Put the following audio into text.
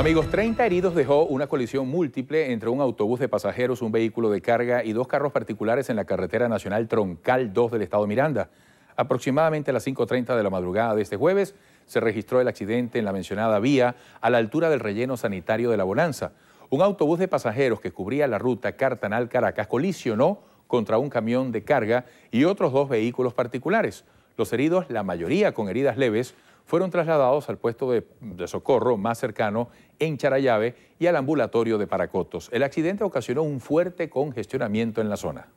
Amigos, 30 heridos dejó una colisión múltiple entre un autobús de pasajeros, un vehículo de carga y dos carros particulares en la carretera nacional Troncal 2 del estado Miranda. Aproximadamente a las 5.30 de la madrugada de este jueves se registró el accidente en la mencionada vía a la altura del relleno sanitario de La Bonanza. Un autobús de pasajeros que cubría la ruta Cartanal-Caracas colisionó contra un camión de carga y otros dos vehículos particulares. Los heridos, la mayoría con heridas leves, fueron trasladados al puesto de, socorro más cercano en Charayave y al ambulatorio de Paracotos. El accidente ocasionó un fuerte congestionamiento en la zona.